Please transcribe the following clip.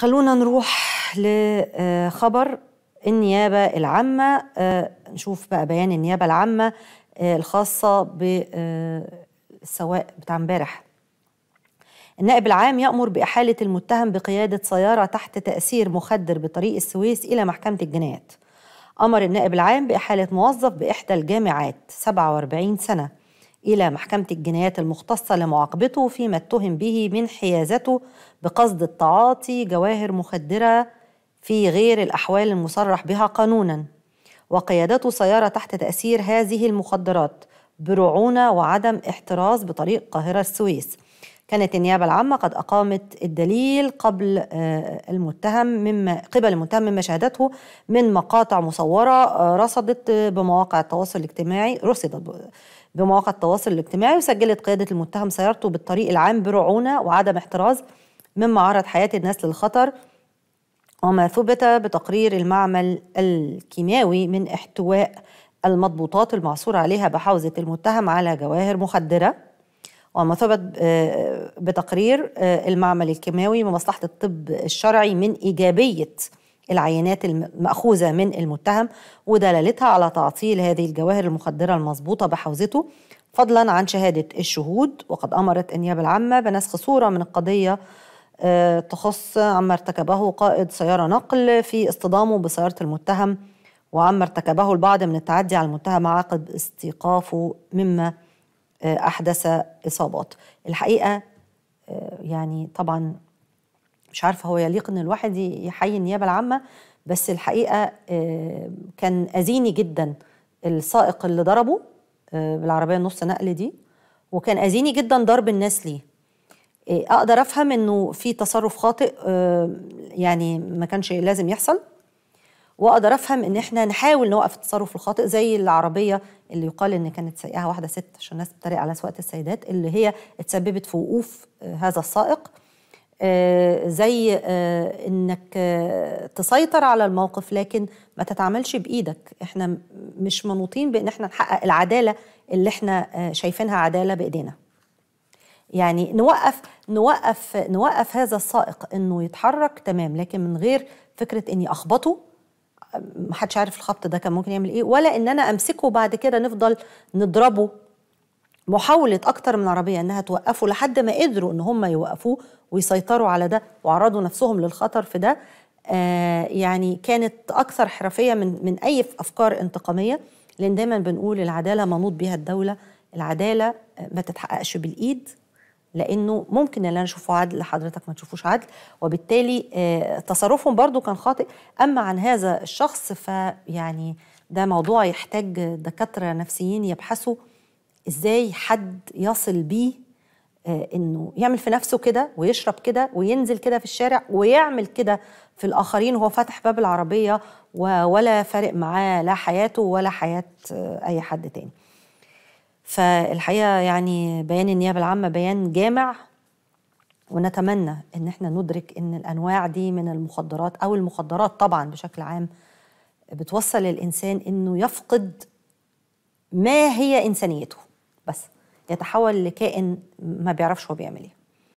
خلونا نروح لخبر النيابة العامة آه، نشوف بقى بيان النيابة العامة آه، الخاصة بالسواق آه، بتاع امبارح النائب العام يأمر بإحالة المتهم بقيادة سيارة تحت تأثير مخدر بطريق السويس إلى محكمة الجنايات أمر النائب العام بإحالة موظف بإحدى الجامعات 47 سنة إلى محكمة الجنايات المختصة لمعاقبته فيما اتهم به من حيازته بقصد التعاطي جواهر مخدرة في غير الأحوال المصرح بها قانونا وقيادته سيارة تحت تأثير هذه المخدرات برعونة وعدم احتراز بطريق قاهرة السويس كانت النيابة العامة قد أقامت الدليل قبل آه، المتهم مما قبل المتهم مما شهدته من مقاطع مصورة آه، رصدت آه، بمواقع التواصل الاجتماعي رصدت بمواقع التواصل الاجتماعي وسجلت قيادة المتهم سيارته بالطريق العام برعونة وعدم احتراز مما عرض حياة الناس للخطر وما ثبت بتقرير المعمل الكيماوي من احتواء المضبوطات المعصورة عليها بحوزة المتهم على جواهر مخدرة وما ثبت بتقرير آه، المعمل الكيماوي بمصلحة الطب الشرعي من إيجابية العينات المأخوذة من المتهم ودلالتها على تعطيل هذه الجواهر المخدرة المضبوطة بحوزته فضلا عن شهادة الشهود وقد أمرت النيابة العامة بنسخ صورة من القضية آه، تخص عما ارتكبه قائد سيارة نقل في اصطدامه بسيارة المتهم وعما ارتكبه البعض من التعدي على المتهم عقب استيقافه مما آه، أحدث إصابات الحقيقة آه، يعني طبعا مش عارفه هو يليق ان الواحد يحيي النيابه العامه بس الحقيقه آه، كان اذيني جدا السائق اللي ضربه آه، بالعربيه النص نقل دي وكان اذيني جدا ضرب الناس ليه آه، اقدر افهم انه في تصرف خاطئ يعني ما كانش لازم يحصل واقدر افهم ان احنا نحاول نوقف التصرف الخاطئ زي العربيه اللي يقال ان كانت سايقها واحده ست عشان الناس بتتريق على سواقه السيدات اللي هي اتسببت في وقوف هذا السائق آه، زي آه، انك آه، تسيطر على الموقف لكن ما تتعاملش بايدك احنا مش منوطين بان احنا نحقق العداله اللي احنا شايفينها عداله بايدينا يعني نوقف نوقف نوقف هذا السائق انه يتحرك تمام لكن من غير فكره اني اخبطه محدش عارف الخبط ده كان ممكن يعمل ايه ولا ان انا امسكه بعد كده نفضل نضربه محاولة أكتر من عربية أنها توقفه لحد ما قدروا أن هم يوقفوه ويسيطروا على ده وعرضوا نفسهم للخطر في ده آه يعني كانت أكثر حرفية من, من أي أفكار انتقامية لأن دايما بنقول العدالة منوط بها الدولة العدالة ما تتحققش بالإيد لانه ممكن اللي انا اشوفه عدل حضرتك ما تشوفوش عدل وبالتالي آه، تصرفهم برضو كان خاطئ اما عن هذا الشخص فيعني ده موضوع يحتاج دكاتره نفسيين يبحثوا ازاي حد يصل بيه آه، انه يعمل في نفسه كده ويشرب كده وينزل كده في الشارع ويعمل كده في الاخرين وهو فاتح باب العربيه ولا فارق معاه لا حياته ولا حياه آه، اي حد تاني فالحقيقه يعني بيان النيابه العامه بيان جامع ونتمنى ان احنا ندرك ان الانواع دي من المخدرات او المخدرات طبعا بشكل عام بتوصل الانسان انه يفقد ما هي انسانيته بس يتحول لكائن ما بيعرفش هو بيعمل ايه